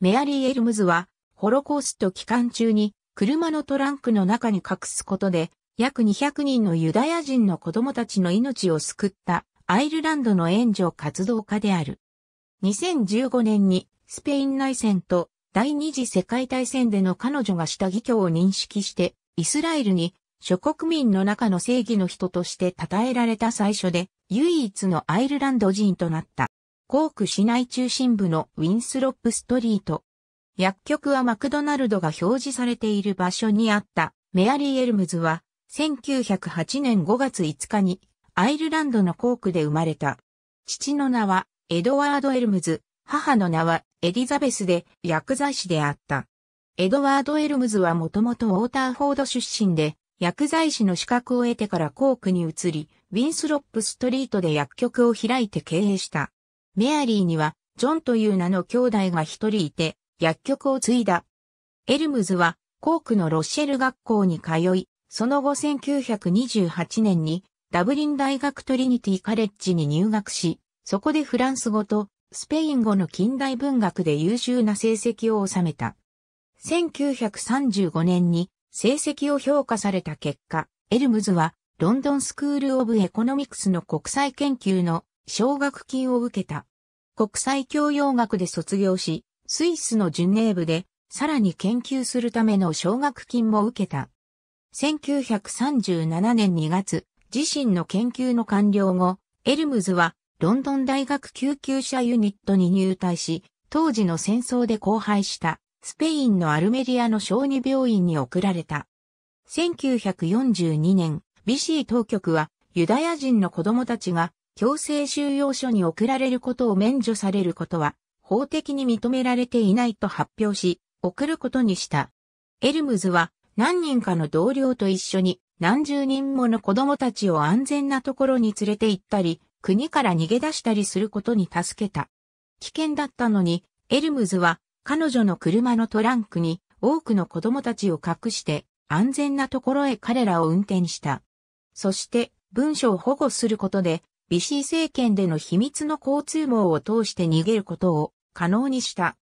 メアリー・エルムズは、ホロコースト期間中に、車のトランクの中に隠すことで、約200人のユダヤ人の子供たちの命を救ったアイルランドの援助活動家である。2015年にスペイン内戦と第二次世界大戦での彼女がした義教を認識してイスラエルに諸国民の中の正義の人として称えられた最初で唯一のアイルランド人となった。コーク市内中心部のウィンスロップストリート。薬局はマクドナルドが表示されている場所にあったメアリー・エルムズは1908年5月5日にアイルランドのコークで生まれた。父の名はエドワード・エルムズ、母の名はエリザベスで薬剤師であった。エドワード・エルムズはもともとウォーターフォード出身で薬剤師の資格を得てからコークに移り、ウィンスロップストリートで薬局を開いて経営した。メアリーには、ジョンという名の兄弟が一人いて、薬局を継いだ。エルムズは、コークのロッシェル学校に通い、その後1928年に、ダブリン大学トリニティカレッジに入学し、そこでフランス語とスペイン語の近代文学で優秀な成績を収めた。1935年に成績を評価された結果、エルムズはロンドンスクール・オブ・エコノミクスの国際研究の奨学金を受けた。国際教養学で卒業し、スイスのジュネーブでさらに研究するための奨学金も受けた。1937年2月、自身の研究の完了後、エルムズはロンドン大学救急車ユニットに入隊し、当時の戦争で荒廃したスペインのアルメリアの小児病院に送られた。1942年、ビシー当局はユダヤ人の子供たちが強制収容所に送られることを免除されることは、法的に認められていないと発表し、送ることにした。エルムズは何人かの同僚と一緒に何十人もの子供たちを安全なところに連れて行ったり、国から逃げ出したりすることに助けた。危険だったのに、エルムズは彼女の車のトランクに多くの子供たちを隠して安全なところへ彼らを運転した。そして文書を保護することでビシー政権での秘密の交通網を通して逃げることを可能にした。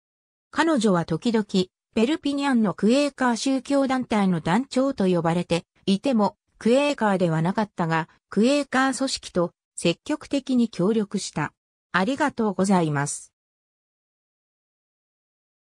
彼女は時々、ペルピニャンのクエーカー宗教団体の団長と呼ばれていても、クエーカーではなかったが、クエーカー組織と積極的に協力した。ありがとうございます。